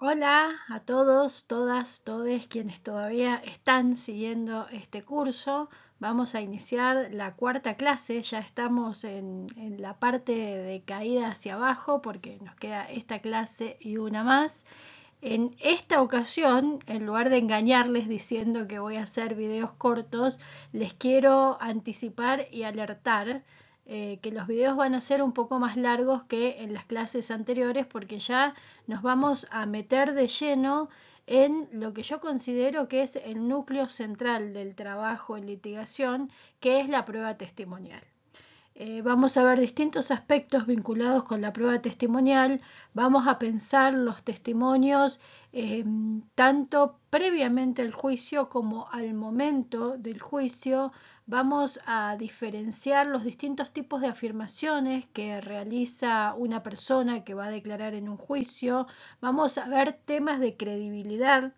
Hola a todos, todas, todes quienes todavía están siguiendo este curso. Vamos a iniciar la cuarta clase, ya estamos en, en, la parte de caída hacia abajo porque nos queda esta clase y una más. En esta ocasión, en lugar de engañarles diciendo que voy a hacer videos cortos, les quiero anticipar y alertar eh, que los videos van a ser un poco más largos que en las clases anteriores porque ya nos vamos a meter de lleno en lo que yo considero que es el núcleo central del trabajo en litigación, que es la prueba testimonial. Eh, vamos a ver distintos aspectos vinculados con la prueba testimonial, vamos a pensar los testimonios em, tanto previamente al juicio como al momento del juicio, vamos a diferenciar los distintos tipos de afirmaciones que realiza una persona que va a declarar en un juicio, vamos a ver temas de credibilidad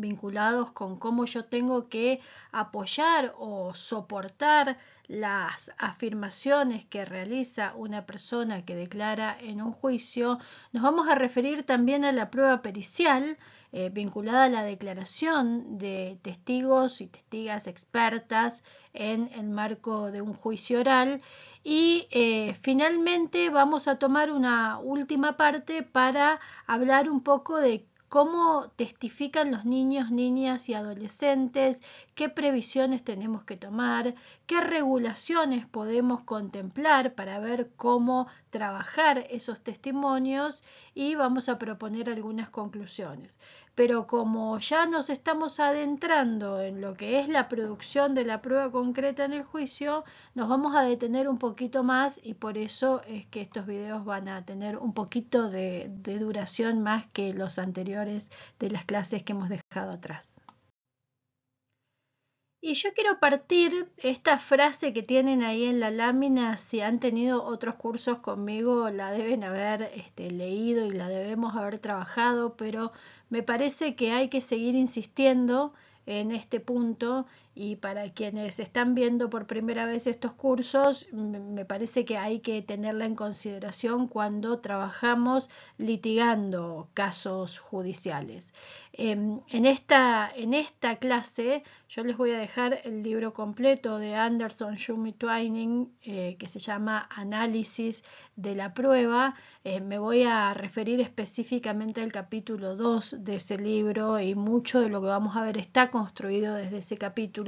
vinculados con cómo yo tengo que apoyar o soportar las afirmaciones que realiza una persona que declara en un juicio, nos vamos a referir también a la prueba pericial eh, vinculada a la declaración de testigos y testigas expertas en el marco de un juicio oral y eh, finalmente vamos a tomar una última parte para hablar un poco de cómo testifican los niños, niñas y adolescentes, qué previsiones tenemos que tomar, qué regulaciones podemos contemplar para ver cómo trabajar esos testimonios y vamos a proponer algunas conclusiones. Pero como ya nos estamos adentrando en lo que es la producción de la prueba concreta en el juicio, nos vamos a detener un poquito más y por eso es que estos videos van a tener un poquito de, de duración más que los anteriores de las clases que hemos dejado atrás. Y yo quiero partir esta frase que tienen ahí en la lámina, si han tenido otros cursos conmigo, la deben haber este, leído y la debemos haber trabajado, pero me parece que hay que seguir insistiendo en este punto y para quienes están viendo por primera vez estos cursos, me parece que hay que tenerla en consideración cuando trabajamos litigando casos judiciales. Em, en esta, en esta clase yo les voy a dejar el libro completo de Anderson Schumi Twining eh, que se llama Análisis de la prueba. Eh, me voy a referir específicamente al capítulo 2 de ese libro y mucho de lo que vamos a ver está construido desde ese capítulo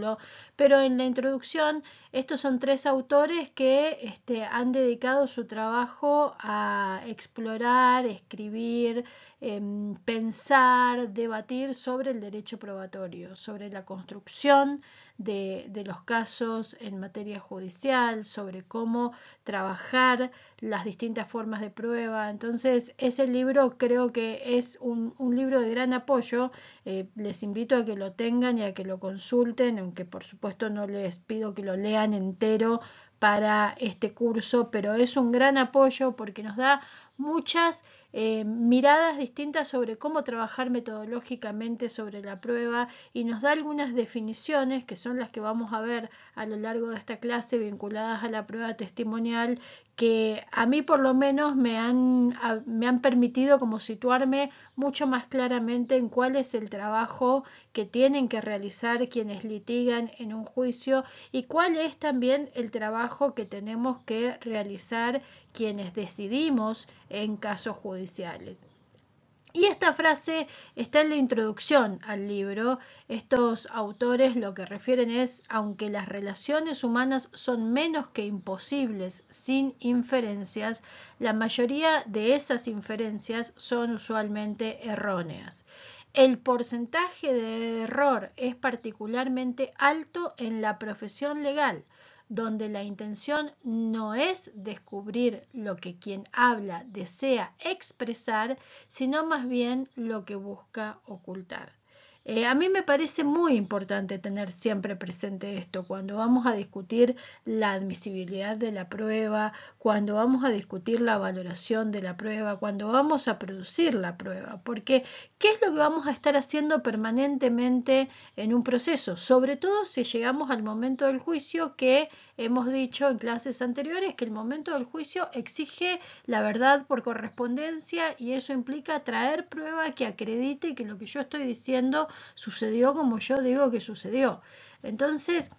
pero en la introducción estos son tres autores que este, han dedicado su trabajo a explorar, escribir, em, pensar, debatir sobre el derecho probatorio, sobre la construcción de, los casos en materia judicial, sobre cómo trabajar las distintas formas de prueba. Entonces, ese libro creo que es un, libro de gran apoyo. Eh, les invito a que lo tengan y a que lo consulten aunque por supuesto no les pido que lo lean entero para este curso, pero es un gran apoyo porque nos da muchas eh, miradas distintas sobre cómo trabajar metodológicamente sobre la prueba y nos da algunas definiciones que son las que vamos a ver a lo largo de esta clase vinculadas a la prueba testimonial que a mí por lo menos me han, me han permitido como situarme mucho más claramente en cuál es el trabajo que tienen que realizar quienes litigan en un juicio y cuál es también el trabajo que tenemos que realizar quienes decidimos en caso judicial y esta frase está en la introducción al libro. Estos autores lo que refieren es, aunque las relaciones humanas son menos que imposibles sin inferencias, la mayoría de esas inferencias son usualmente erróneas. El porcentaje de error es particularmente alto en la profesión legal, donde la intención no es descubrir lo que quien habla desea expresar, sino más bien lo que busca ocultar. Eh, a mí me parece muy importante tener siempre presente esto cuando vamos a discutir la admisibilidad de la prueba, cuando vamos a discutir la valoración de la prueba, cuando vamos a producir la prueba, porque ¿qué es lo que vamos a estar haciendo permanentemente en un proceso? Sobre todo si llegamos al momento del juicio que hemos dicho en clases anteriores que el momento del juicio exige la verdad por correspondencia y eso implica traer prueba que acredite que lo que yo estoy diciendo sucedió como yo digo que sucedió. Entonces,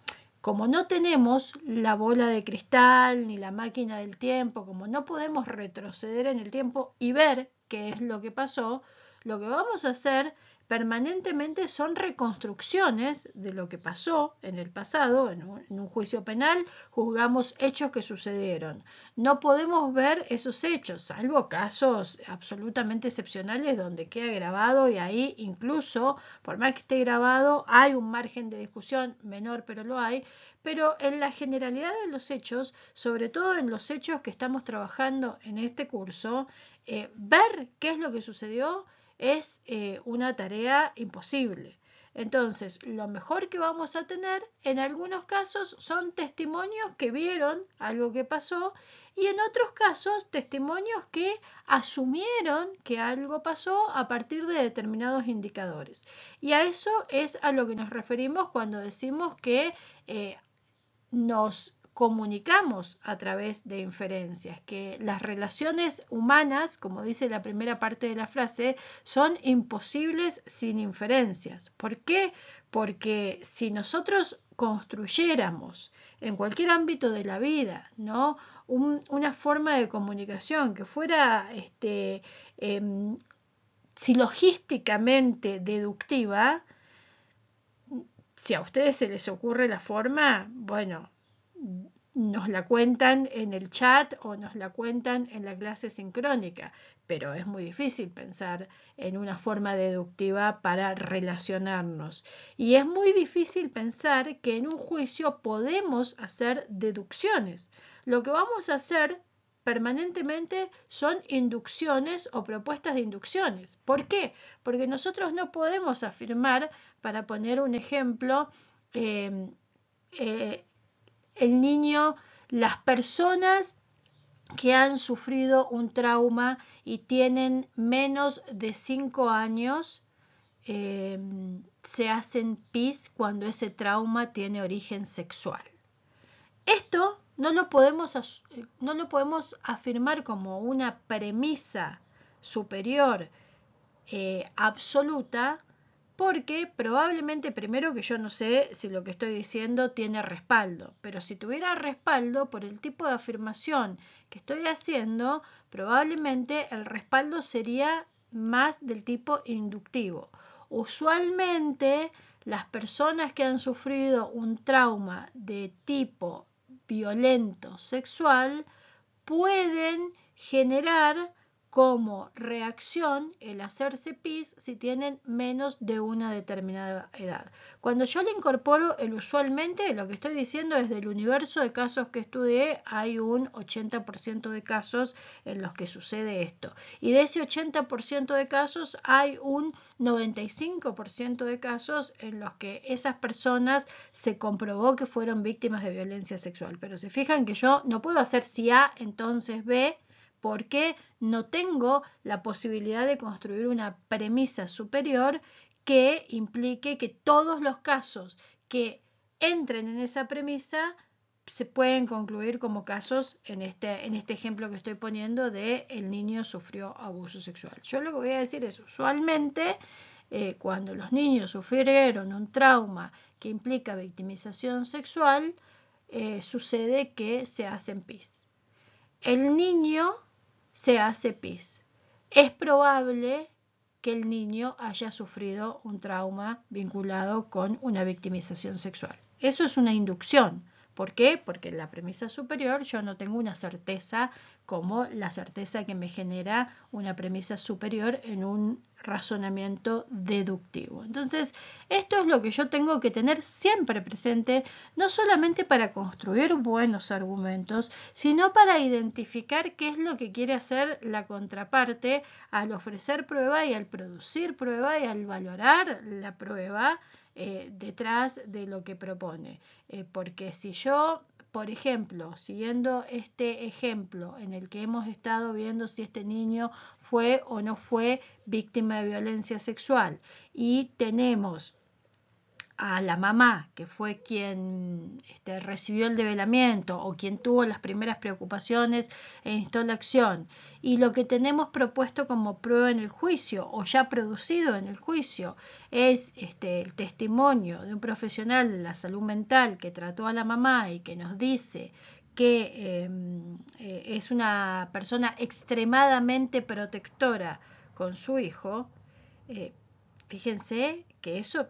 como no tenemos la bola de cristal ni la máquina del tiempo, como no podemos retroceder en el tiempo y ver qué es lo que pasó, lo que vamos a hacer permanentemente son reconstrucciones de lo que pasó en el pasado, en un, juicio penal juzgamos hechos que sucedieron. No podemos ver esos hechos, salvo casos absolutamente excepcionales donde queda grabado y ahí incluso, por más que esté grabado, hay un margen de discusión menor, pero lo hay, pero en la generalidad de los hechos, sobre todo en los hechos que estamos trabajando en este curso, eh, ver qué es lo que sucedió, es eh, una tarea imposible. Entonces, lo mejor que vamos a tener en algunos casos son testimonios que vieron algo que pasó y en otros casos testimonios que asumieron que algo pasó a partir de determinados indicadores. Y a eso es a lo que nos referimos cuando decimos que eh, nos comunicamos a través de inferencias, que las relaciones humanas, como dice la primera parte de la frase, son imposibles sin inferencias. ¿Por qué? Porque si nosotros construyéramos en cualquier ámbito de la vida, ¿no? una forma de comunicación que fuera este, em, silogísticamente deductiva, si a ustedes se les ocurre la forma, bueno, nos la cuentan en el chat o nos la cuentan en la clase sincrónica, pero es muy difícil pensar en una forma deductiva para relacionarnos. Y es muy difícil pensar que en un juicio podemos hacer deducciones. Lo que vamos a hacer permanentemente son inducciones o propuestas de inducciones. ¿Por qué? Porque nosotros no podemos afirmar, para poner un ejemplo, eh, eh, el niño, las personas que han sufrido un trauma y tienen menos de 5 años eh, se hacen pis cuando ese trauma tiene origen sexual. Esto no lo podemos, afirmar como una premisa superior eh, absoluta porque probablemente primero que yo no sé si lo que estoy diciendo tiene respaldo, pero si tuviera respaldo por el tipo de afirmación que estoy haciendo, probablemente el respaldo sería más del tipo inductivo. Usualmente las personas que han sufrido un trauma de tipo violento sexual pueden generar como reacción el hacerse pis si tienen menos de una determinada edad. Cuando yo le incorporo el usualmente, lo que estoy diciendo es del universo de casos que estudié, hay un 80% de casos en los que sucede esto. Y de ese 80% de casos hay un 95% de casos en los que esas personas se comprobó que fueron víctimas de violencia sexual. Pero se fijan que yo no puedo hacer si A, entonces B porque no tengo la posibilidad de construir una premisa superior que implique que todos los casos que entren en esa premisa se pueden concluir como casos en este, en este ejemplo que estoy poniendo de el niño sufrió abuso sexual. Yo lo que voy a decir es, usualmente eh, cuando los niños sufrieron un trauma que implica victimización sexual, eh, sucede que se hacen pis. El niño se hace pis. Es probable que el niño haya sufrido un trauma vinculado con una victimización sexual. Eso es una inducción. ¿Por qué? Porque en la premisa superior yo no tengo una certeza como la certeza que me genera una premisa superior en un razonamiento deductivo. Entonces, esto es lo que yo tengo que tener siempre presente, no solamente para construir buenos argumentos, sino para identificar qué es lo que quiere hacer la contraparte al ofrecer prueba y al producir prueba y al valorar la prueba eh, detrás de lo que propone. Eh, porque si yo por ejemplo, siguiendo este ejemplo en el que hemos estado viendo si este niño fue o no fue víctima de violencia sexual y tenemos a la mamá, que fue quien este, recibió el develamiento o quien tuvo las primeras preocupaciones e instó la acción, y lo que tenemos propuesto como prueba en el juicio o ya producido en el juicio es este, el testimonio de un profesional de la salud mental que trató a la mamá y que nos dice que em, eh, es una persona extremadamente protectora con su hijo, eh, fíjense que eso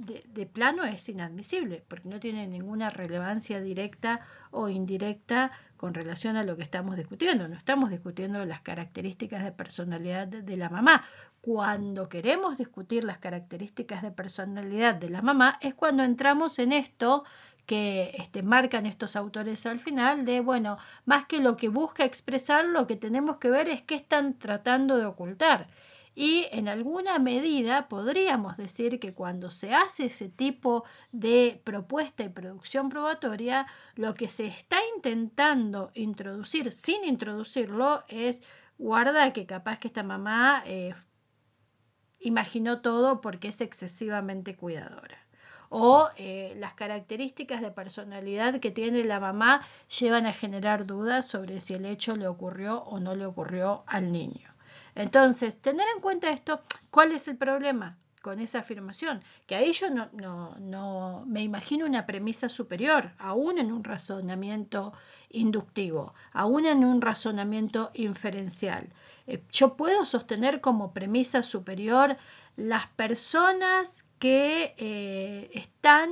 de, plano es inadmisible, porque no tiene ninguna relevancia directa o indirecta con relación a lo que estamos discutiendo. No estamos discutiendo las características de personalidad de, la mamá. Cuando queremos discutir las características de personalidad de la mamá es cuando entramos en esto que este, marcan estos autores al final, de, bueno, más que lo que busca expresar, lo que tenemos que ver es qué están tratando de ocultar y en alguna medida podríamos decir que cuando se hace ese tipo de propuesta y producción probatoria, lo que se está intentando introducir sin introducirlo es guarda que capaz que esta mamá eh, imaginó todo porque es excesivamente cuidadora o eh, las características de personalidad que tiene la mamá llevan a generar dudas sobre si el hecho le ocurrió o no le ocurrió al niño. Entonces, tener en cuenta esto, ¿cuál es el problema? con esa afirmación, que a yo no, me imagino una premisa superior, aún en un razonamiento inductivo, aún en un razonamiento inferencial. Eh, yo puedo sostener como premisa superior las personas que eh, están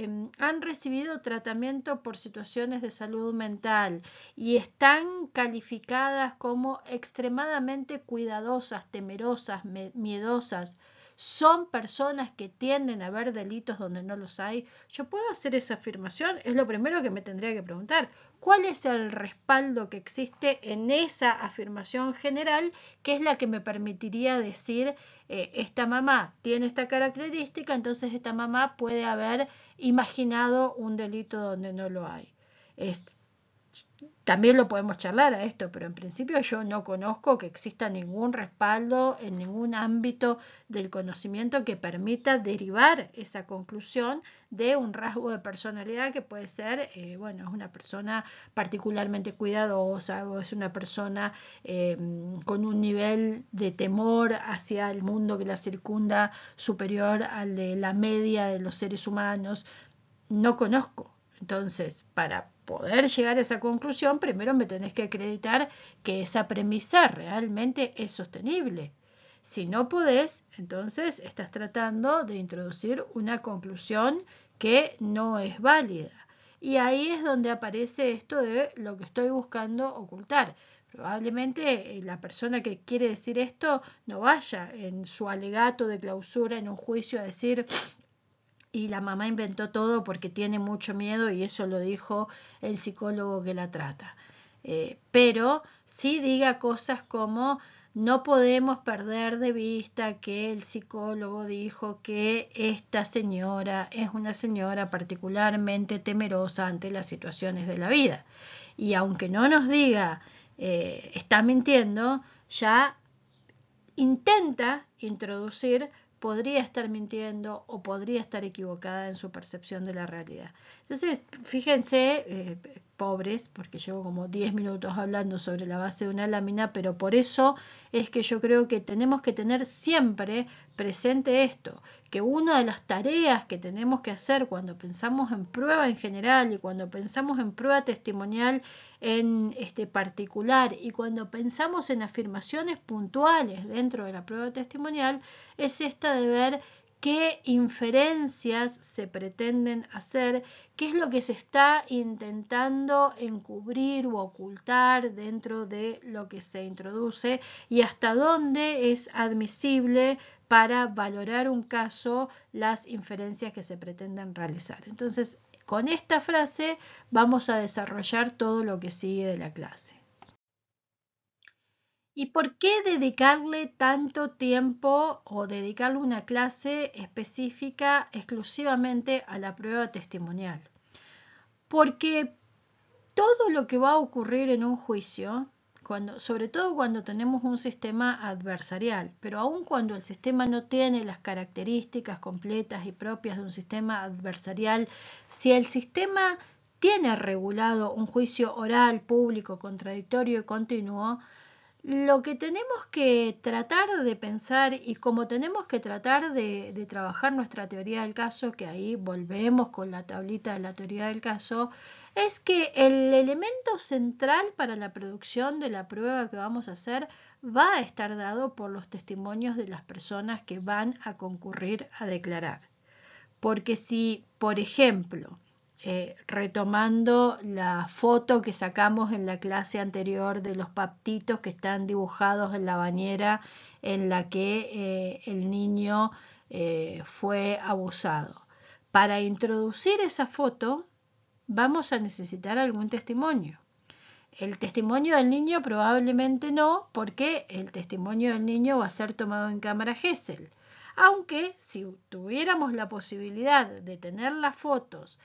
Em, han recibido tratamiento por situaciones de salud mental y están calificadas como extremadamente cuidadosas, temerosas, miedosas, son personas que tienden a ver delitos donde no los hay? Yo puedo hacer esa afirmación, es lo primero que me tendría que preguntar. ¿Cuál es el respaldo que existe en esa afirmación general que es la que me permitiría decir eh, esta mamá tiene esta característica, entonces esta mamá puede haber imaginado un delito donde no lo hay? también lo podemos charlar a esto, pero en principio yo no conozco que exista ningún respaldo en ningún ámbito del conocimiento que permita derivar esa conclusión de un rasgo de personalidad que puede ser, eh, bueno, es una persona particularmente cuidadosa o es una persona eh, con un nivel de temor hacia el mundo que la circunda superior al de la media de los seres humanos. No conozco. Entonces, para poder llegar a esa conclusión, primero me tenés que acreditar que esa premisa realmente es sostenible. Si no podés, entonces estás tratando de introducir una conclusión que no es válida. Y ahí es donde aparece esto de lo que estoy buscando ocultar. Probablemente eh, la persona que quiere decir esto no vaya en su alegato de clausura en un juicio a decir y la mamá inventó todo porque tiene mucho miedo y eso lo dijo el psicólogo que la trata. Eh, pero sí diga cosas como no podemos perder de vista que el psicólogo dijo que esta señora es una señora particularmente temerosa ante las situaciones de la vida. Y aunque no nos diga eh, está mintiendo, ya intenta introducir podría estar mintiendo o podría estar equivocada en su percepción de la realidad. Entonces, fíjense, eh, pobres, porque llevo como 10 minutos hablando sobre la base de una lámina, pero por eso es que yo creo que tenemos que tener siempre presente esto, que una de las tareas que tenemos que hacer cuando pensamos en prueba en general y cuando pensamos en prueba testimonial en este particular y cuando pensamos en afirmaciones puntuales dentro de la prueba testimonial es esta de ver qué inferencias se pretenden hacer, qué es lo que se está intentando encubrir u ocultar dentro de lo que se introduce y hasta dónde es admisible para valorar un caso las inferencias que se pretenden realizar. Entonces, con esta frase vamos a desarrollar todo lo que sigue de la clase. ¿Y por qué dedicarle tanto tiempo o dedicarle una clase específica exclusivamente a la prueba testimonial? Porque todo lo que va a ocurrir en un juicio, sobre todo cuando tenemos un sistema adversarial, pero aun cuando el sistema no tiene las características completas y propias de un sistema adversarial, si el sistema tiene regulado un juicio oral, público, contradictorio y continuo, lo que tenemos que tratar de pensar y como tenemos que tratar de, trabajar nuestra teoría del caso, que ahí volvemos con la tablita de la teoría del caso, es que el elemento central para la producción de la prueba que vamos a hacer va a estar dado por los testimonios de las personas que van a concurrir a declarar. Porque si, por ejemplo, eh, retomando la foto que sacamos en la clase anterior de los paptitos que están dibujados en la bañera en la que eh, el niño eh, fue abusado. Para introducir esa foto vamos a necesitar algún testimonio. El testimonio del niño probablemente no, porque el testimonio del niño va a ser tomado en cámara Gesell. Aunque si tuviéramos la posibilidad de tener las fotos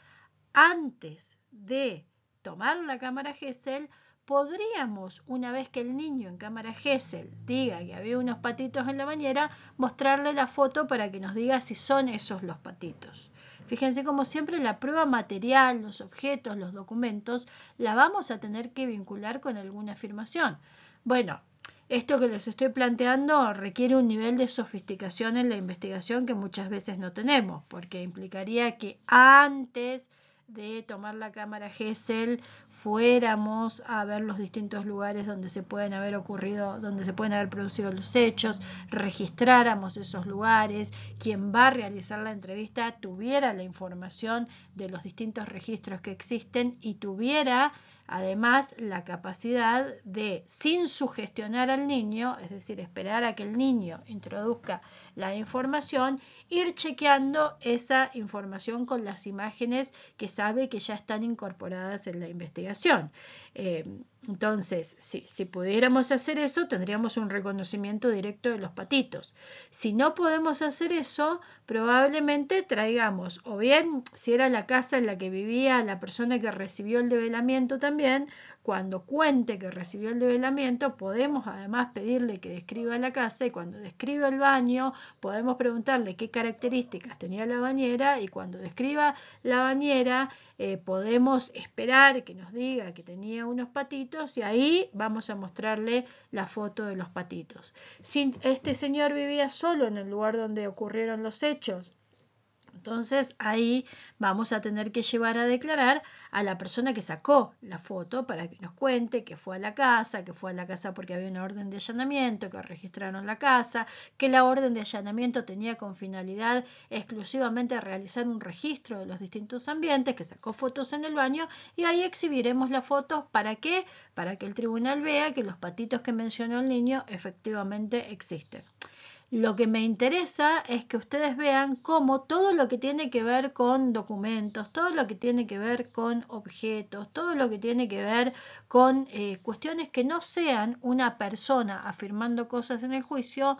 antes de tomar la cámara Gesell, podríamos, una vez que el niño en cámara Gesell diga que había unos patitos en la bañera, mostrarle la foto para que nos diga si son esos los patitos. Fíjense como siempre la prueba material, los objetos, los documentos, la vamos a tener que vincular con alguna afirmación. Bueno, esto que les estoy planteando requiere un nivel de sofisticación en la investigación que muchas veces no tenemos, porque implicaría que antes de tomar la cámara Gesell fuéramos a ver los distintos lugares donde se pueden haber ocurrido, donde se pueden haber producido los hechos, registráramos esos lugares, quien va a realizar la entrevista tuviera la información de los distintos registros que existen y tuviera Además, la capacidad de, sin sugestionar al niño, es decir, esperar a que el niño introduzca la información, ir chequeando esa información con las imágenes que sabe que ya están incorporadas en la investigación. Eh, entonces, si pudiéramos hacer eso, tendríamos un reconocimiento directo de los patitos. Si no podemos hacer eso, probablemente traigamos, o bien si era la casa en la que vivía la persona que recibió el develamiento también, cuando cuente que recibió el develamiento, podemos además pedirle que describa la casa y cuando describa el baño, podemos preguntarle qué características tenía la bañera y cuando describa la bañera, eh, podemos esperar que nos diga que tenía unos patitos y ahí vamos a mostrarle la foto de los patitos. este señor vivía solo en el lugar donde ocurrieron los hechos. Entonces ahí vamos a tener que llevar a declarar a la persona que sacó la foto para que nos cuente que fue a la casa, que fue a la casa porque había una orden de allanamiento, que registraron la casa, que la orden de allanamiento tenía con finalidad exclusivamente realizar un registro de los distintos ambientes, que sacó fotos en el baño y ahí exhibiremos la foto para qué? Para que el tribunal vea que los patitos que mencionó el niño efectivamente existen. Lo que me interesa es que ustedes vean cómo todo lo que tiene que ver con documentos, todo lo que tiene que ver con objetos, todo lo que tiene que ver con eh, cuestiones que no sean una persona afirmando cosas en el juicio,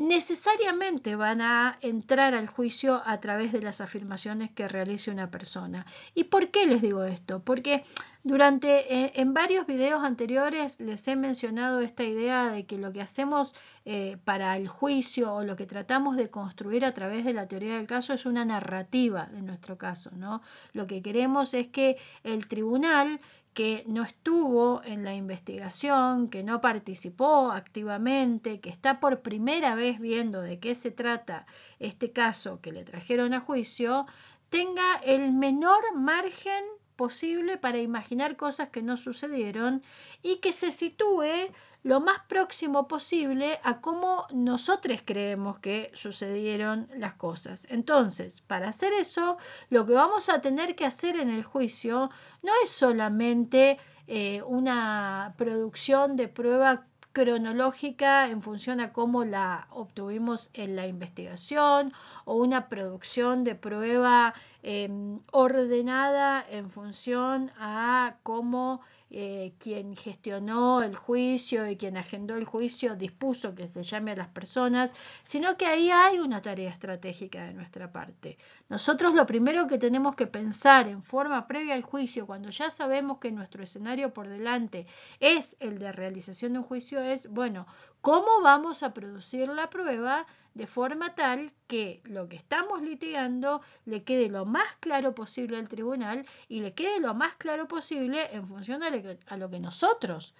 necesariamente van a entrar al juicio a través de las afirmaciones que realice una persona. ¿Y por qué les digo esto? Porque durante eh, en varios videos anteriores les he mencionado esta idea de que lo que hacemos eh, para el juicio o lo que tratamos de construir a través de la teoría del caso es una narrativa de nuestro caso, ¿no? Lo que queremos es que el tribunal que no estuvo en la investigación, que no participó activamente, que está por primera vez viendo de qué se trata este caso que le trajeron a juicio, tenga el menor margen posible para imaginar cosas que no sucedieron y que se sitúe lo más próximo posible a cómo nosotros creemos que sucedieron las cosas. Entonces, para hacer eso, lo que vamos a tener que hacer en el juicio no es solamente eh, una producción de prueba cronológica en función a cómo la obtuvimos en la investigación o una producción de prueba Em, ordenada en función a cómo eh, quien gestionó el juicio y quien agendó el juicio dispuso que se llame a las personas, sino que ahí hay una tarea estratégica de nuestra parte. Nosotros lo primero que tenemos que pensar en forma previa al juicio, cuando ya sabemos que nuestro escenario por delante es el de realización de un juicio, es, bueno, cómo vamos a producir la prueba de forma tal que lo que estamos litigando le quede lo más claro posible al tribunal y le quede lo más claro posible en función a lo que, nosotros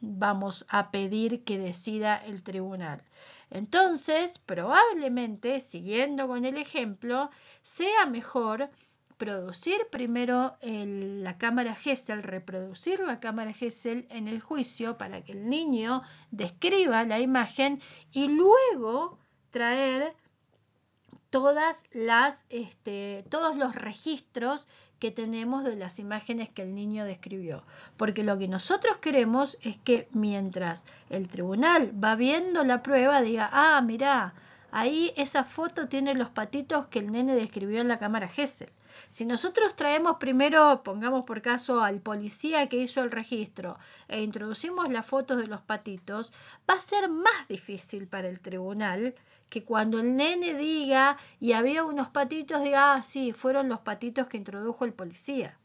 vamos a pedir que decida el tribunal. Entonces, probablemente, siguiendo con el ejemplo, sea mejor producir primero la cámara Gesell, reproducir la cámara Gesell en el juicio para que el niño describa la imagen y luego traer todas las, este, todos los registros que tenemos de las imágenes que el niño describió. Porque lo que nosotros queremos es que mientras el tribunal va viendo la prueba diga, ah, mirá, Ahí esa foto tiene los patitos que el nene describió en la cámara Gesell. Si nosotros traemos primero, pongamos por caso al policía que hizo el registro e introducimos las fotos de los patitos, va a ser más difícil para el tribunal que cuando el nene diga y había unos patitos, diga, ah, sí, fueron los patitos que introdujo el policía.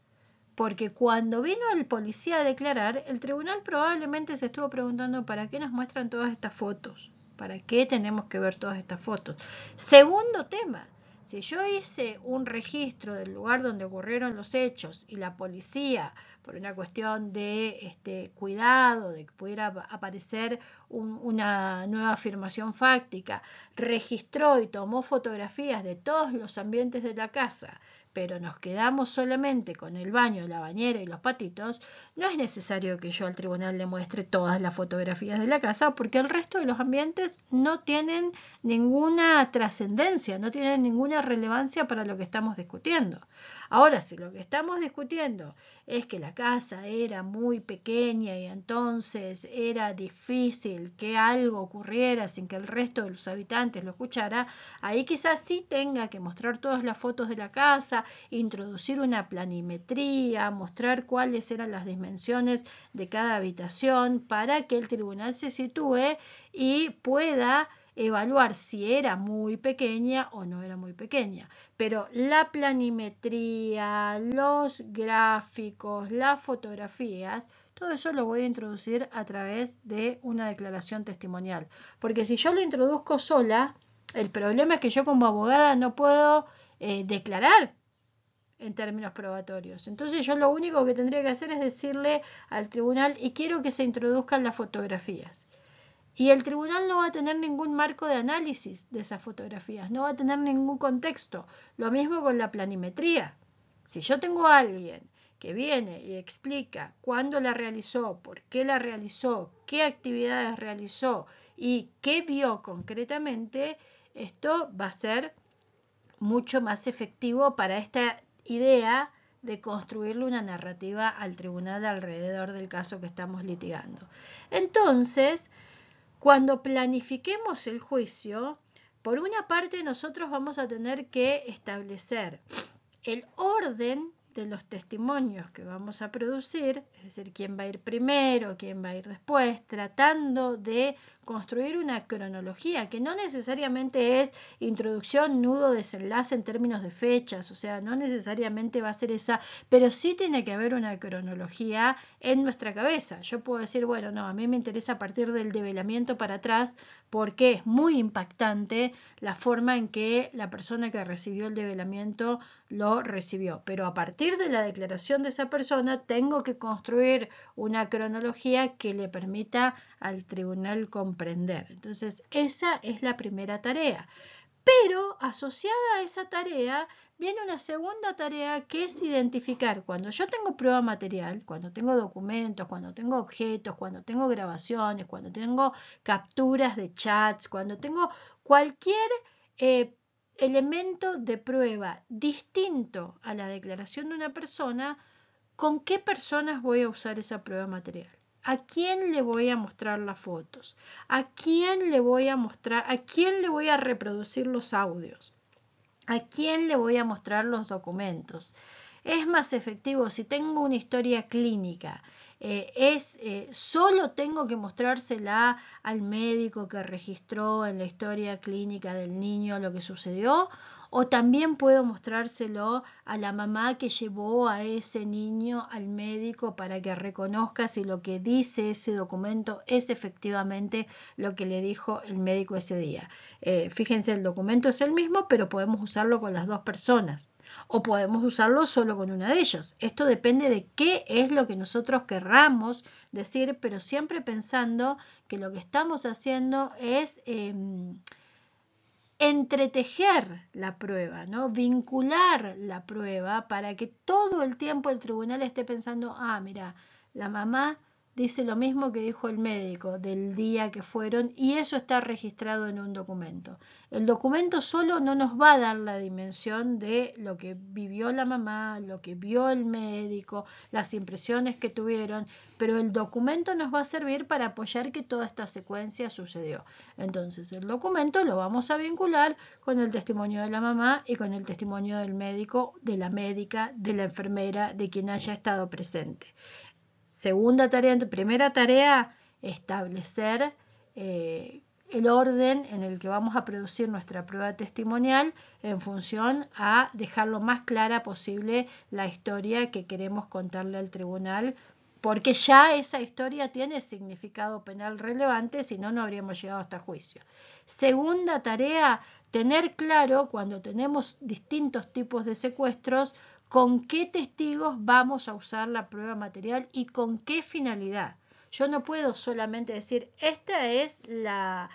Porque cuando vino el policía a declarar, el tribunal probablemente se estuvo preguntando para qué nos muestran todas estas fotos. ¿Para qué tenemos que ver todas estas fotos? Segundo tema, si yo hice un registro del lugar donde ocurrieron los hechos y la policía, por una cuestión de este, cuidado, de que pudiera aparecer una nueva afirmación fáctica, registró y tomó fotografías de todos los ambientes de la casa pero nos quedamos solamente con el baño, la bañera y los patitos, no es necesario que yo al tribunal le muestre todas las fotografías de la casa porque el resto de los ambientes no tienen ninguna trascendencia, no tienen ninguna relevancia para lo que estamos discutiendo. Ahora, si lo que estamos discutiendo es que la casa era muy pequeña y entonces era difícil que algo ocurriera sin que el resto de los habitantes lo escuchara, ahí quizás sí tenga que mostrar todas las fotos de la casa, introducir una planimetría, mostrar cuáles eran las dimensiones de cada habitación para que el tribunal se sitúe y pueda evaluar si era muy pequeña o no era muy pequeña. Pero la planimetría, los gráficos, las fotografías, todo eso lo voy a introducir a través de una declaración testimonial. Porque si yo lo introduzco sola, el problema es que yo como abogada no puedo eh, declarar en términos probatorios. Entonces yo lo único que tendría que hacer es decirle al tribunal y quiero que se introduzcan las fotografías. Y el tribunal no va a tener ningún marco de análisis de esas fotografías, no va a tener ningún contexto. Lo mismo con la planimetría. Si yo tengo a alguien que viene y explica cuándo la realizó, por qué la realizó, qué actividades realizó y qué vio concretamente, esto va a ser mucho más efectivo para esta idea de construirle una narrativa al tribunal alrededor del caso que estamos litigando. Entonces, cuando planifiquemos el juicio, por una parte nosotros vamos a tener que establecer el orden de los testimonios que vamos a producir, es decir, quién va a ir primero, quién va a ir después, tratando de construir una cronología que no necesariamente es introducción, nudo, desenlace en términos de fechas, o sea, no necesariamente va a ser esa, pero sí tiene que haber una cronología en nuestra cabeza. Yo puedo decir, bueno, no, a mí me interesa partir del develamiento para atrás porque es muy impactante la forma en que la persona que recibió el develamiento lo recibió, pero a partir de la declaración de esa persona tengo que construir una cronología que le permita al tribunal comprender. Entonces, esa es la primera tarea. Pero asociada a esa tarea viene una segunda tarea que es identificar cuando yo tengo prueba material, cuando tengo documentos, cuando tengo objetos, cuando tengo grabaciones, cuando tengo capturas de chats, cuando tengo cualquier eh, elemento de prueba distinto a la declaración de una persona, ¿con qué personas voy a usar esa prueba material? ¿A quién le voy a mostrar las fotos? ¿A quién le voy a mostrar? ¿A quién le voy a reproducir los audios? ¿A quién le voy a mostrar los documentos? Es más efectivo si tengo una historia clínica eh, es eh, solo tengo que mostrársela al médico que registró en la historia clínica del niño lo que sucedió o también puedo mostrárselo a la mamá que llevó a ese niño al médico para que reconozca si lo que dice ese documento es efectivamente lo que le dijo el médico ese día. Eh, fíjense, el documento es el mismo, pero podemos usarlo con las dos personas o podemos usarlo solo con una de ellas. Esto depende de qué es lo que nosotros querramos decir, pero siempre pensando que lo que estamos haciendo es em, entretejer la prueba, ¿no? vincular la prueba para que todo el tiempo el tribunal esté pensando, ah, mira, la mamá dice lo mismo que dijo el médico del día que fueron y eso está registrado en un documento. El documento solo no nos va a dar la dimensión de lo que vivió la mamá, lo que vio el médico, las impresiones que tuvieron, pero el documento nos va a servir para apoyar que toda esta secuencia sucedió. Entonces el documento lo vamos a vincular con el testimonio de la mamá y con el testimonio del médico, de la médica, de la enfermera, de quien haya estado presente. Segunda tarea, primera tarea, establecer eh, el orden en el que vamos a producir nuestra prueba testimonial en función a dejar lo más clara posible la historia que queremos contarle al tribunal, porque ya esa historia tiene significado penal relevante, si no, no habríamos llegado hasta juicio. Segunda tarea, tener claro cuando tenemos distintos tipos de secuestros con qué testigos vamos a usar la prueba material y con qué finalidad. Yo no puedo solamente decir, esta es la,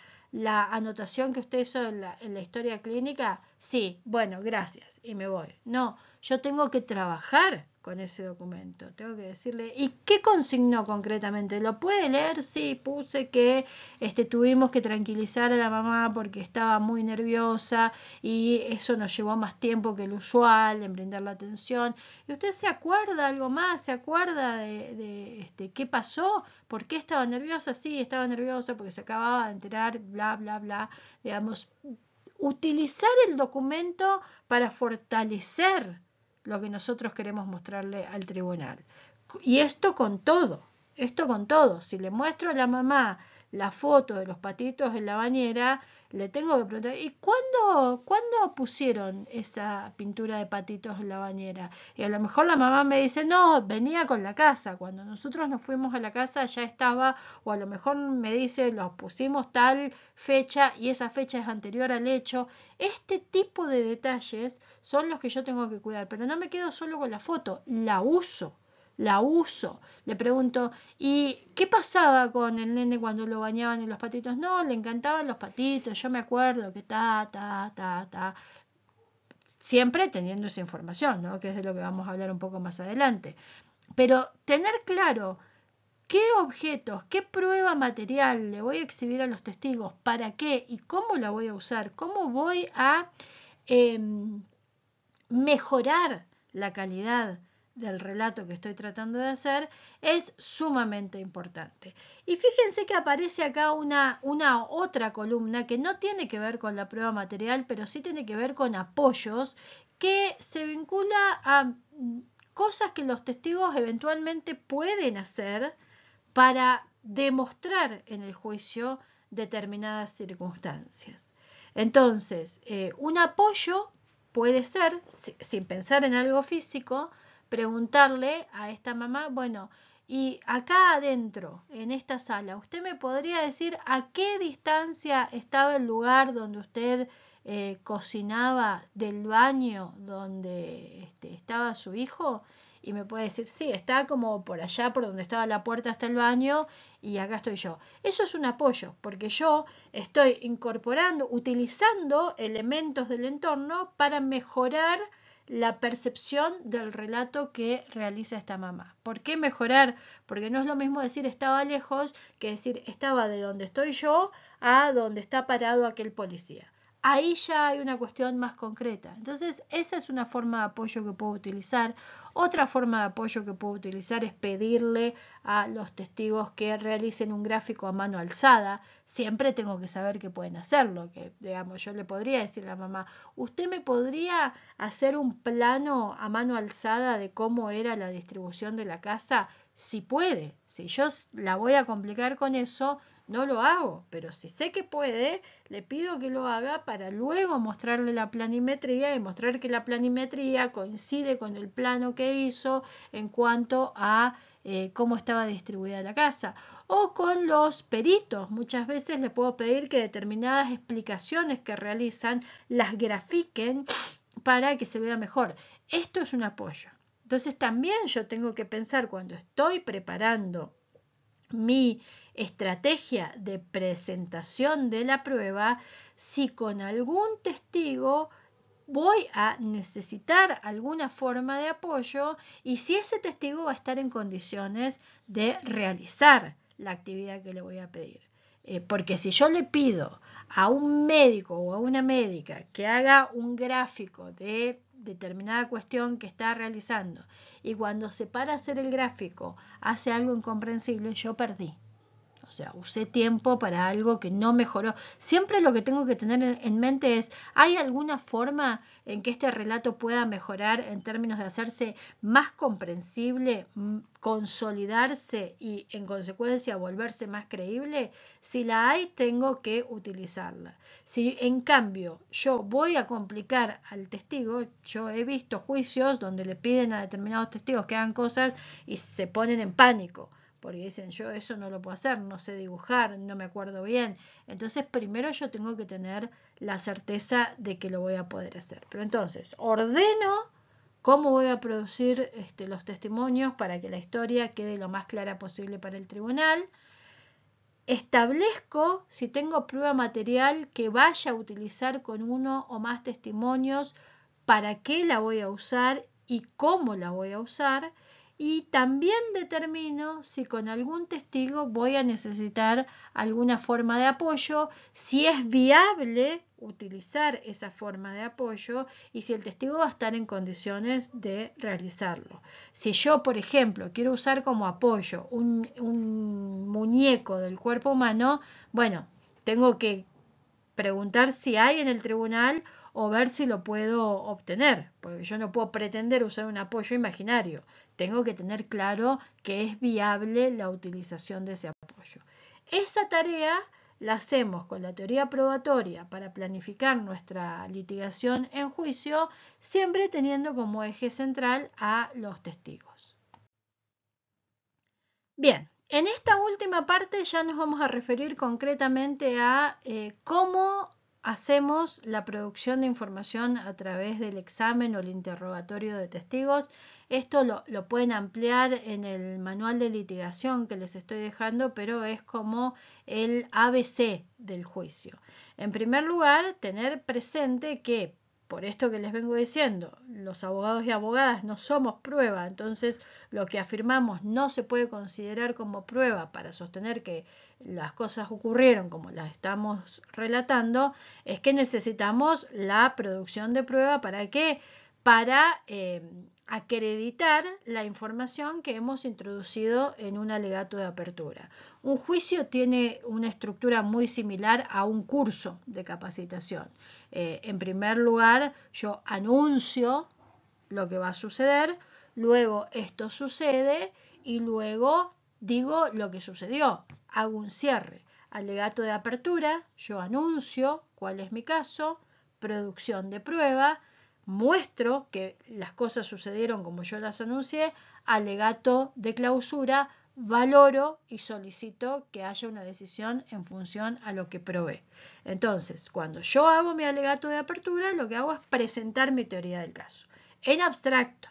anotación que usted hizo en la, en la, historia clínica, sí, bueno, gracias y me voy. No, yo tengo que trabajar con ese documento. Tengo que decirle, ¿y qué consignó concretamente? ¿Lo puede leer? Sí, puse que este, tuvimos que tranquilizar a la mamá porque estaba muy nerviosa y eso nos llevó más tiempo que el usual en brindar la atención. ¿Y usted se acuerda algo más? ¿Se acuerda de, este, qué pasó? ¿Por qué estaba nerviosa? Sí, estaba nerviosa porque se acababa de enterar, bla, bla, bla. Digamos, utilizar el documento para fortalecer lo que nosotros queremos mostrarle al tribunal. Y esto con todo, esto con todo. Si le muestro a la mamá la foto de los patitos en la bañera, le tengo que preguntar, ¿y cuándo, cuándo pusieron esa pintura de patitos en la bañera? Y a lo mejor la mamá me dice, no, venía con la casa, cuando nosotros nos fuimos a la casa ya estaba, o a lo mejor me dice, los pusimos tal fecha y esa fecha es anterior al hecho. Este tipo de detalles son los que yo tengo que cuidar, pero no me quedo solo con la foto, la uso la uso. Le pregunto, ¿y qué pasaba con el nene cuando lo bañaban en los patitos? No, le encantaban los patitos, yo me acuerdo que ta, ta, ta, ta. Siempre teniendo esa información, ¿no? que es de lo que vamos a hablar un poco más adelante. Pero tener claro qué objetos, qué prueba material le voy a exhibir a los testigos, para qué y cómo la voy a usar, cómo voy a em, mejorar la calidad del relato que estoy tratando de hacer es sumamente importante. Y fíjense que aparece acá una, una otra columna que no tiene que ver con la prueba material, pero sí tiene que ver con apoyos que se vincula a cosas que los testigos eventualmente pueden hacer para demostrar en el juicio determinadas circunstancias. Entonces, eh, un apoyo puede ser, sin pensar en algo físico, preguntarle a esta mamá, bueno, y acá adentro, en esta sala, ¿usted me podría decir a qué distancia estaba el lugar donde usted eh, cocinaba del baño donde este, estaba su hijo? Y me puede decir, sí, está como por allá, por donde estaba la puerta hasta el baño, y acá estoy yo. Eso es un apoyo, porque yo estoy incorporando, utilizando elementos del entorno para mejorar la percepción del relato que realiza esta mamá. ¿Por qué mejorar? Porque no es lo mismo decir estaba lejos que decir estaba de donde estoy yo a donde está parado aquel policía ahí ya hay una cuestión más concreta. Entonces, esa es una forma de apoyo que puedo utilizar. Otra forma de apoyo que puedo utilizar es pedirle a los testigos que realicen un gráfico a mano alzada. Siempre tengo que saber que pueden hacerlo, que digamos, yo le podría decir a la mamá, "Usted me podría hacer un plano a mano alzada de cómo era la distribución de la casa?" Si puede. Si yo la voy a complicar con eso, no lo hago, pero si sé que puede, le pido que lo haga para luego mostrarle la planimetría y mostrar que la planimetría coincide con el plano que hizo en cuanto a eh, cómo estaba distribuida la casa. O con los peritos, muchas veces le puedo pedir que determinadas explicaciones que realizan las grafiquen para que se vea mejor. Esto es un apoyo. Entonces también yo tengo que pensar cuando estoy preparando mi estrategia de presentación de la prueba si con algún testigo voy a necesitar alguna forma de apoyo y si ese testigo va a estar en condiciones de realizar la actividad que le voy a pedir. Eh, porque si yo le pido a un médico o a una médica que haga un gráfico de determinada cuestión que está realizando y cuando se para a hacer el gráfico hace algo incomprensible, yo perdí. O sea, usé tiempo para algo que no mejoró. Siempre lo que tengo que tener en mente es, ¿hay alguna forma en que este relato pueda mejorar en términos de hacerse más comprensible, consolidarse y en consecuencia volverse más creíble? Si la hay, tengo que utilizarla. Si en cambio yo voy a complicar al testigo, yo he visto juicios donde le piden a determinados testigos que hagan cosas y se ponen en pánico porque dicen yo eso no lo puedo hacer, no sé dibujar, no me acuerdo bien. Entonces primero yo tengo que tener la certeza de que lo voy a poder hacer. Pero entonces ordeno cómo voy a producir este, los testimonios para que la historia quede lo más clara posible para el tribunal. Establezco si tengo prueba material que vaya a utilizar con uno o más testimonios, para qué la voy a usar y cómo la voy a usar y también determino si con algún testigo voy a necesitar alguna forma de apoyo, si es viable utilizar esa forma de apoyo y si el testigo va a estar en condiciones de realizarlo. Si yo, por ejemplo, quiero usar como apoyo un, muñeco del cuerpo humano, bueno, tengo que preguntar si hay en el tribunal o ver si lo puedo obtener, porque yo no puedo pretender usar un apoyo imaginario. Tengo que tener claro que es viable la utilización de ese apoyo. Esa tarea la hacemos con la teoría probatoria para planificar nuestra litigación en juicio, siempre teniendo como eje central a los testigos. Bien, en esta última parte ya nos vamos a referir concretamente a eh, cómo hacemos la producción de información a través del examen o el interrogatorio de testigos. Esto lo, pueden ampliar en el manual de litigación que les estoy dejando, pero es como el ABC del juicio. En primer lugar, tener presente que por esto que les vengo diciendo, los abogados y abogadas no somos prueba, entonces lo que afirmamos no se puede considerar como prueba para sostener que las cosas ocurrieron como las estamos relatando, es que necesitamos la producción de prueba para qué? Para eh, acreditar la información que hemos introducido en un alegato de apertura. Un juicio tiene una estructura muy similar a un curso de capacitación. Eh, en primer lugar, yo anuncio lo que va a suceder, luego esto sucede y luego digo lo que sucedió. Hago un cierre. Alegato de apertura, yo anuncio cuál es mi caso, producción de prueba, muestro que las cosas sucedieron como yo las anuncié, alegato de clausura, valoro y solicito que haya una decisión en función a lo que probé. Entonces, cuando yo hago mi alegato de apertura, lo que hago es presentar mi teoría del caso en abstracto.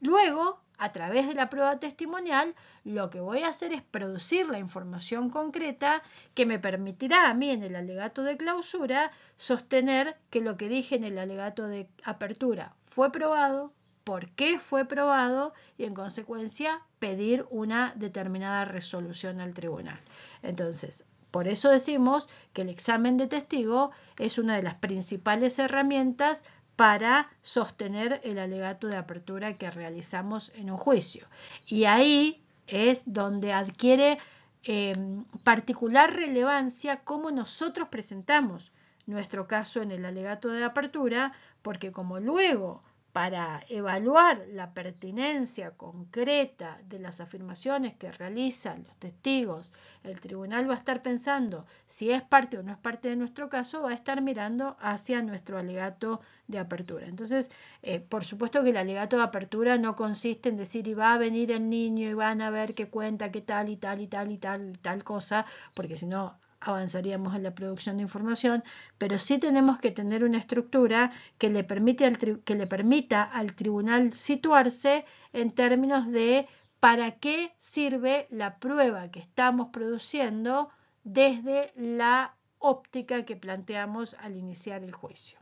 Luego, a través de la prueba testimonial, lo que voy a hacer es producir la información concreta que me permitirá a mí en el alegato de clausura sostener que lo que dije en el alegato de apertura fue probado, por qué fue probado y en consecuencia pedir una determinada resolución al tribunal. Entonces, por eso decimos que el examen de testigo es una de las principales herramientas para sostener el alegato de apertura que realizamos en un juicio. Y ahí es donde adquiere em, particular relevancia cómo nosotros presentamos nuestro caso en el alegato de apertura, porque como luego para evaluar la pertinencia concreta de las afirmaciones que realizan los testigos, el tribunal va a estar pensando si es parte o no es parte de nuestro caso, va a estar mirando hacia nuestro alegato de apertura. Entonces, eh, por supuesto que el alegato de apertura no consiste en decir, y va a venir el niño y van a ver qué cuenta, qué tal y tal y tal y tal y tal cosa, porque si no, avanzaríamos en la producción de información, pero sí tenemos que tener una estructura que le, permita al tribunal situarse en términos de para qué sirve la prueba que estamos produciendo desde la óptica que planteamos al iniciar el juicio.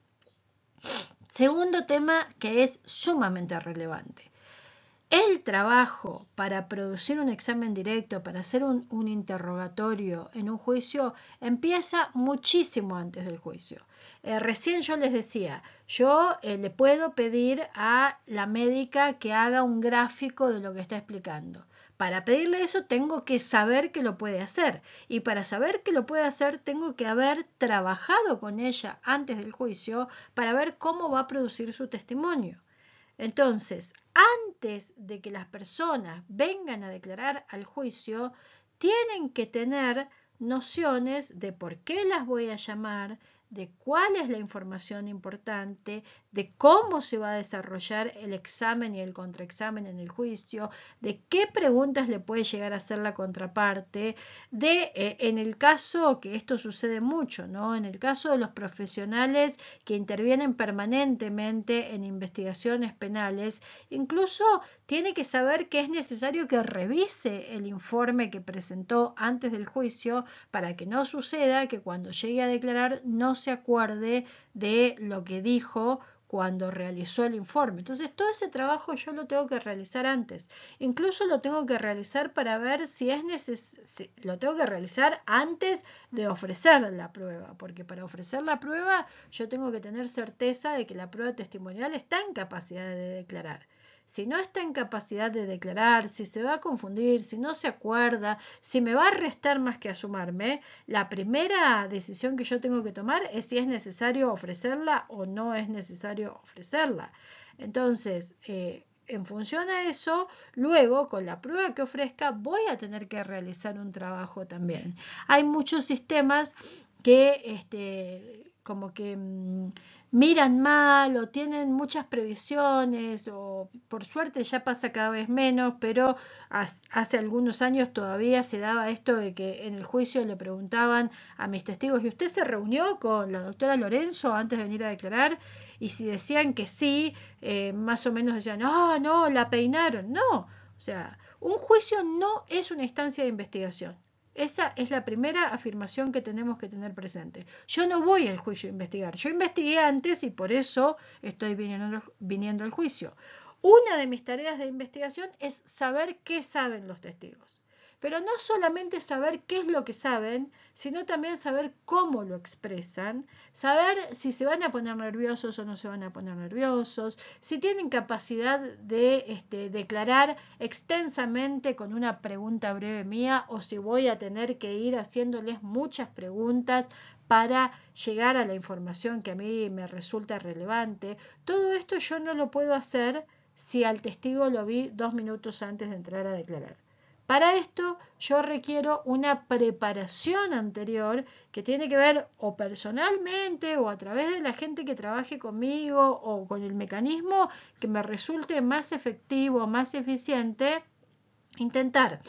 Segundo tema que es sumamente relevante el trabajo para producir un examen directo, para hacer un, interrogatorio en un juicio, empieza muchísimo antes del juicio. Eh, recién yo les decía, yo eh, le puedo pedir a la médica que haga un gráfico de lo que está explicando. Para pedirle eso tengo que saber que lo puede hacer y para saber que lo puede hacer tengo que haber trabajado con ella antes del juicio para ver cómo va a producir su testimonio. Entonces, antes de que las personas vengan a declarar al juicio, tienen que tener nociones de por qué las voy a llamar, de cuál es la información importante, de cómo se va a desarrollar el examen y el contraexamen en el juicio, de qué preguntas le puede llegar a hacer la contraparte, de eh, en el caso que esto sucede mucho, ¿no? En el caso de los profesionales que intervienen permanentemente en investigaciones penales, incluso tiene que saber que es necesario que revise el informe que presentó antes del juicio para que no suceda que cuando llegue a declarar no se acuerde de lo que dijo cuando realizó el informe. Entonces, todo ese trabajo yo lo tengo que realizar antes. Incluso lo tengo que realizar para ver si es necesario, lo tengo que realizar antes de ofrecer la prueba, porque para ofrecer la prueba yo tengo que tener certeza de que la prueba testimonial está en capacidad de declarar si no está en capacidad de declarar, si se va a confundir, si no se acuerda, si me va a restar más que a sumarme, la primera decisión que yo tengo que tomar es si es necesario ofrecerla o no es necesario ofrecerla. Entonces, eh, en función a eso, luego con la prueba que ofrezca voy a tener que realizar un trabajo también. Hay muchos sistemas que este, como que mm, miran mal o tienen muchas previsiones o por suerte ya pasa cada vez menos, pero hace, algunos años todavía se daba esto de que en el juicio le preguntaban a mis testigos, ¿y usted se reunió con la doctora Lorenzo antes de venir a declarar? Y si decían que sí, eh, más o menos decían, no, ah, no, la peinaron. No, o sea, un juicio no es una instancia de investigación. Esa es la primera afirmación que tenemos que tener presente. Yo no voy al juicio a investigar. Yo investigué antes y por eso estoy viniendo, viniendo al juicio. Una de mis tareas de investigación es saber qué saben los testigos. Pero no solamente saber qué es lo que saben, sino también saber cómo lo expresan, saber si se van a poner nerviosos o no se van a poner nerviosos, si tienen capacidad de este, declarar extensamente con una pregunta breve mía o si voy a tener que ir haciéndoles muchas preguntas para llegar a la información que a mí me resulta relevante. Todo esto yo no lo puedo hacer si al testigo lo vi dos minutos antes de entrar a declarar. Para esto yo requiero una preparación anterior que tiene que ver o personalmente o a través de la gente que trabaje conmigo o con el mecanismo que me resulte más efectivo, más eficiente. Intentar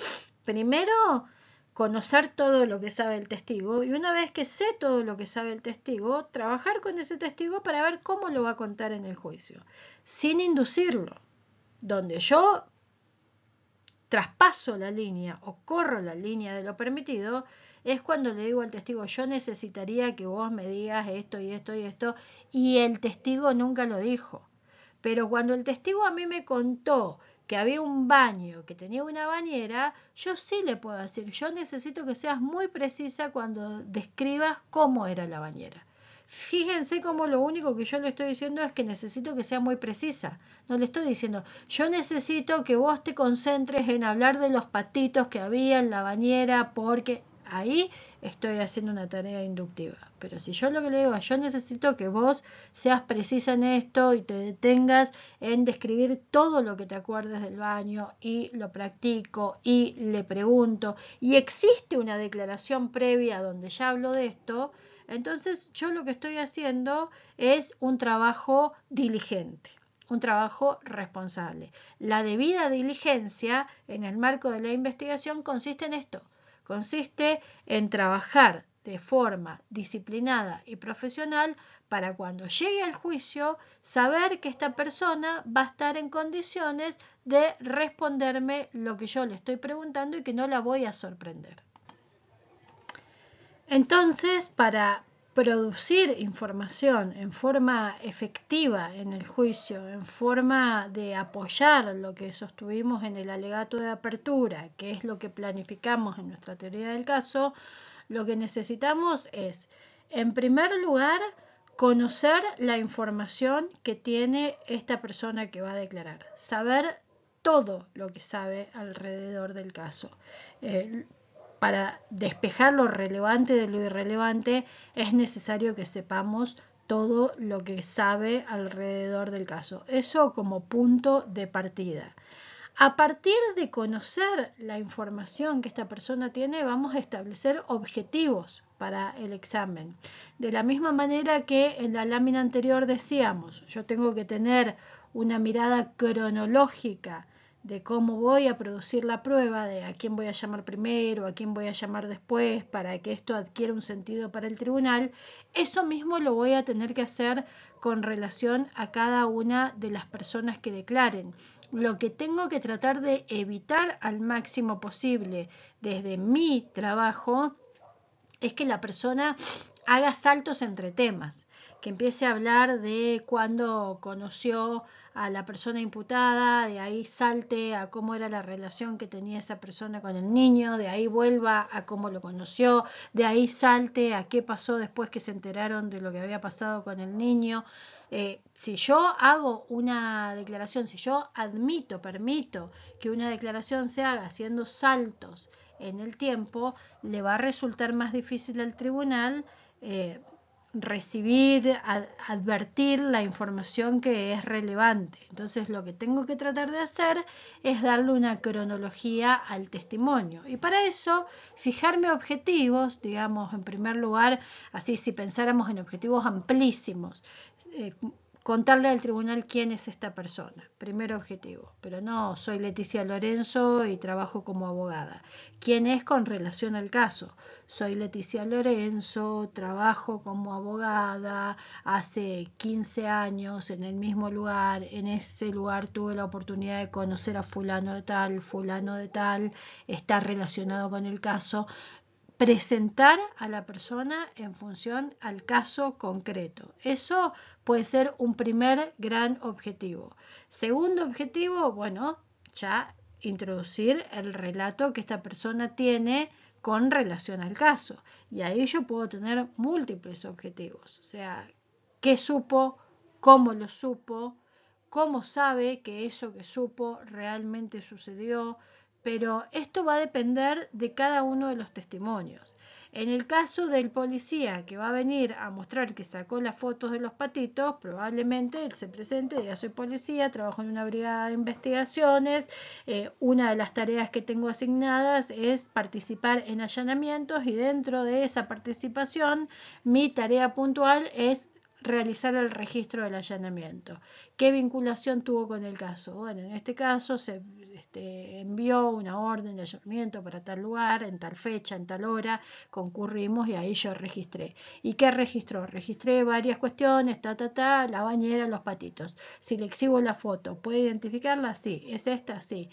primero conocer todo lo que sabe el testigo y una vez que sé todo lo que sabe el testigo, trabajar con ese testigo para ver cómo lo va a contar en el juicio, sin inducirlo, donde yo traspaso la línea o corro la línea de lo permitido, es cuando le digo al testigo, yo necesitaría que vos me digas esto y esto y esto, y el testigo nunca lo dijo. Pero cuando el testigo a mí me contó que había un baño, que tenía una bañera, yo sí le puedo decir, yo necesito que seas muy precisa cuando describas cómo era la bañera. Fíjense cómo lo único que yo le estoy diciendo es que necesito que sea muy precisa. No le estoy diciendo, yo necesito que vos te concentres en hablar de los patitos que había en la bañera porque ahí estoy haciendo una tarea inductiva. Pero si yo lo que le digo, yo necesito que vos seas precisa en esto y te detengas en describir todo lo que te acuerdes del baño y lo practico y le pregunto y existe una declaración previa donde ya hablo de esto, entonces yo lo que estoy haciendo es un trabajo diligente, un trabajo responsable. La debida diligencia en el marco de la investigación consiste en esto, consiste en trabajar de forma disciplinada y profesional para cuando llegue al juicio saber que esta persona va a estar en condiciones de responderme lo que yo le estoy preguntando y que no la voy a sorprender. Entonces, para producir información en forma efectiva en el juicio, en forma de apoyar lo que sostuvimos en el alegato de apertura, que es lo que planificamos en nuestra teoría del caso, lo que necesitamos es, en primer lugar, conocer la información que tiene esta persona que va a declarar, saber todo lo que sabe alrededor del caso. Eh, para despejar lo relevante de lo irrelevante es necesario que sepamos todo lo que sabe alrededor del caso. Eso como punto de partida. A partir de conocer la información que esta persona tiene, vamos a establecer objetivos para el examen. De la misma manera que en la lámina anterior decíamos, yo tengo que tener una mirada cronológica de cómo voy a producir la prueba, de a quién voy a llamar primero, a quién voy a llamar después, para que esto adquiera un sentido para el tribunal, eso mismo lo voy a tener que hacer con relación a cada una de las personas que declaren. Lo que tengo que tratar de evitar al máximo posible desde mi trabajo es que la persona haga saltos entre temas que empiece a hablar de cuando conoció a la persona imputada, de ahí salte a cómo era la relación que tenía esa persona con el niño, de ahí vuelva a cómo lo conoció, de ahí salte a qué pasó después que se enteraron de lo que había pasado con el niño. Eh, si yo hago una declaración, si yo admito, permito que una declaración se haga haciendo saltos en el tiempo, le va a resultar más difícil al tribunal. Eh, recibir, advertir la información que es relevante. Entonces lo que tengo que tratar de hacer es darle una cronología al testimonio. Y para eso, fijarme objetivos, digamos, en primer lugar, así si pensáramos en objetivos amplísimos, eh, contarle al tribunal quién es esta persona, primer objetivo, pero no, soy Leticia Lorenzo y trabajo como abogada. ¿Quién es con relación al caso? Soy Leticia Lorenzo, trabajo como abogada, hace 15 años en el mismo lugar, en ese lugar tuve la oportunidad de conocer a fulano de tal, fulano de tal, está relacionado con el caso, presentar a la persona en función al caso concreto. Eso puede ser un primer gran objetivo. Segundo objetivo, bueno, ya introducir el relato que esta persona tiene con relación al caso. Y ahí yo puedo tener múltiples objetivos, o sea, qué supo, cómo lo supo, cómo sabe que eso que supo realmente sucedió, pero esto va a depender de cada uno de los testimonios. En el caso del policía que va a venir a mostrar que sacó las fotos de los patitos, probablemente él se presente, ya soy policía, trabajo en una brigada de investigaciones, eh, una de las tareas que tengo asignadas es participar en allanamientos y dentro de esa participación mi tarea puntual es realizar el registro del allanamiento. ¿Qué vinculación tuvo con el caso? Bueno, en este caso se este, envió una orden de allanamiento para tal lugar, en tal fecha, en tal hora, concurrimos y ahí yo registré. ¿Y qué registró? Registré varias cuestiones, ta, ta, ta, la bañera, los patitos. Si le exhibo la foto, ¿puede identificarla? Sí. ¿Es esta? Sí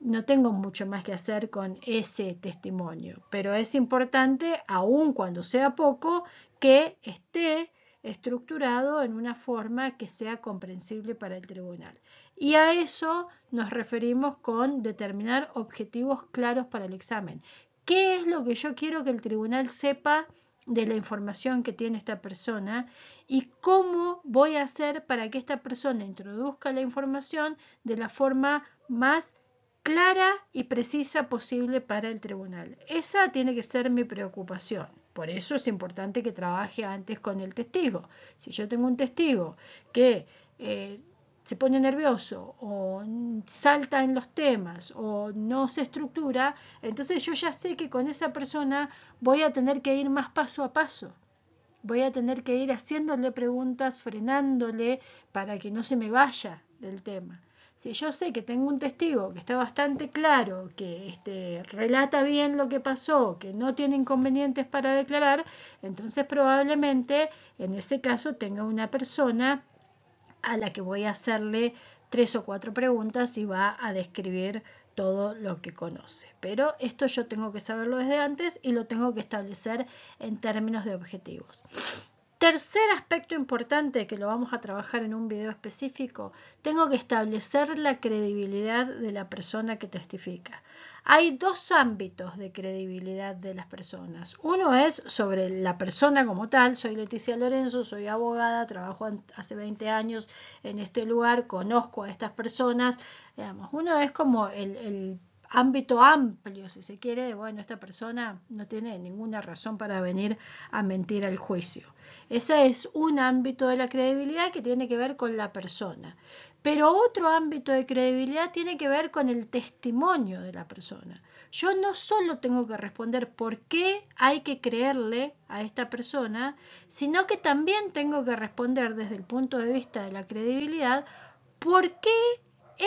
no tengo mucho más que hacer con ese testimonio, pero es importante, aun cuando sea poco, que esté estructurado en una forma que sea comprensible para el tribunal. Y a eso nos referimos con determinar objetivos claros para el examen. ¿Qué es lo que yo quiero que el tribunal sepa de la información que tiene esta persona y cómo voy a hacer para que esta persona introduzca la información de la forma más clara y precisa posible para el tribunal? Esa tiene que ser mi preocupación. Por eso es importante que trabaje antes con el testigo. Si yo tengo un testigo que eh, se pone nervioso o salta en los temas o no se estructura, entonces yo ya sé que con esa persona voy a tener que ir más paso a paso. Voy a tener que ir haciéndole preguntas, frenándole para que no se me vaya del tema. Si yo sé que tengo un testigo que está bastante claro, que este, relata bien lo que pasó, que no tiene inconvenientes para declarar, entonces probablemente en ese caso tenga una persona a la que voy a hacerle tres o cuatro preguntas y va a describir todo lo que conoce. Pero esto yo tengo que saberlo desde antes y lo tengo que establecer en términos de objetivos. Tercer aspecto importante que lo vamos a trabajar en un video específico, tengo que establecer la credibilidad de la persona que testifica. Hay dos ámbitos de credibilidad de las personas. Uno es sobre la persona como tal. Soy Leticia Lorenzo, soy abogada, trabajo hace 20 años en este lugar, conozco a estas personas. Digamos, uno es como el, el ámbito amplio, si se quiere, de, bueno, esta persona no tiene ninguna razón para venir a mentir al juicio. Ese es un ámbito de la credibilidad que tiene que ver con la persona. Pero otro ámbito de credibilidad tiene que ver con el testimonio de la persona. Yo no solo tengo que responder por qué hay que creerle a esta persona, sino que también tengo que responder desde el punto de vista de la credibilidad por qué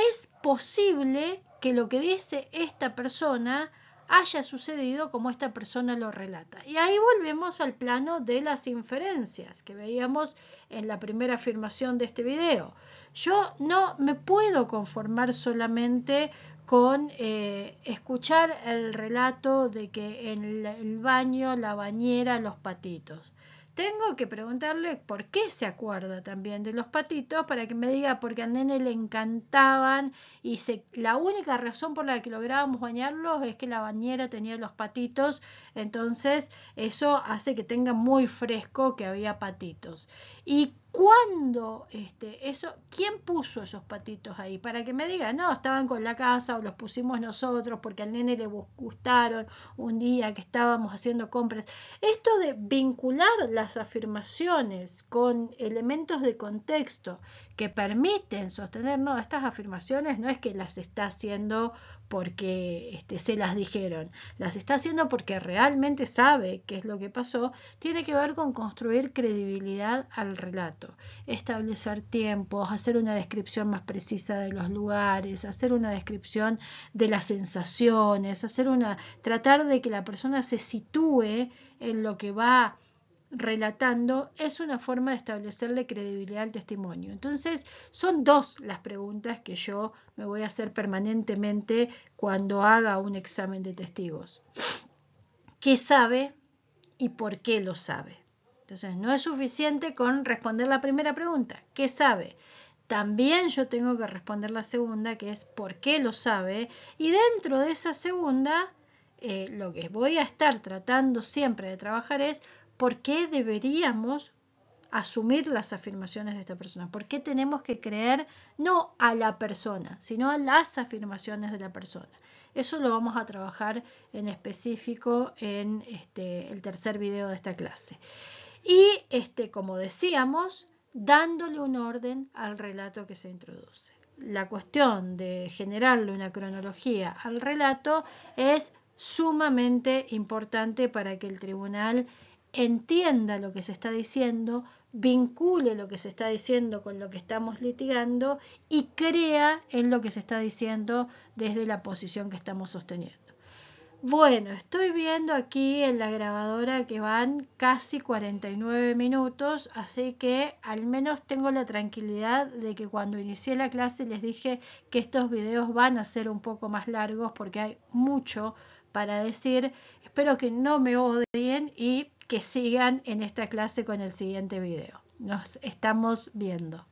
es posible que lo que dice esta persona haya sucedido como esta persona lo relata. Y ahí volvemos al plano de las inferencias que veíamos en la primera afirmación de este video. Yo no me puedo conformar solamente con eh, escuchar el relato de que en el baño, la bañera, los patitos tengo que preguntarle por qué se acuerda también de los patitos para que me diga porque al nene le encantaban y la única razón por la que lográbamos bañarlos es que la bañera tenía los patitos, entonces eso hace que tenga muy fresco que había patitos. Y ¿Cuándo? Este, eso, ¿Quién puso esos patitos ahí? Para que me digan, no, estaban con la casa o los pusimos nosotros porque al nene le gustaron un día que estábamos haciendo compras. Esto de vincular las afirmaciones con elementos de contexto que permiten sostener, no, estas afirmaciones no es que las está haciendo porque este, se las dijeron, las está haciendo porque realmente sabe qué es lo que pasó, tiene que ver con construir credibilidad al relato, establecer tiempos, hacer una descripción más precisa de los lugares, hacer una descripción de las sensaciones, hacer una, tratar de que la persona se sitúe en lo que va relatando es una forma de establecerle credibilidad al testimonio. Entonces, son dos las preguntas que yo me voy a hacer permanentemente cuando haga un examen de testigos. ¿Qué sabe y por qué lo sabe? Entonces, no es suficiente con responder la primera pregunta, ¿qué sabe? También yo tengo que responder la segunda, que es por qué lo sabe. Y dentro de esa segunda, eh, lo que voy a estar tratando siempre de trabajar es ¿por qué deberíamos asumir las afirmaciones de esta persona? ¿Por qué tenemos que creer no a la persona, sino a las afirmaciones de la persona? Eso lo vamos a trabajar en específico en este, el tercer video de esta clase. Y este, como decíamos, dándole un orden al relato que se introduce. La cuestión de generarle una cronología al relato es sumamente importante para que el tribunal entienda lo que se está diciendo, vincule lo que se está diciendo con lo que estamos litigando y crea en lo que se está diciendo desde la posición que estamos sosteniendo. Bueno, estoy viendo aquí en la grabadora que van casi 49 minutos, así que al menos tengo la tranquilidad de que cuando inicié la clase les dije que estos videos van a ser un poco más largos porque hay mucho para decir. Espero que no me odien y que sigan en esta clase con el siguiente video. Nos estamos viendo.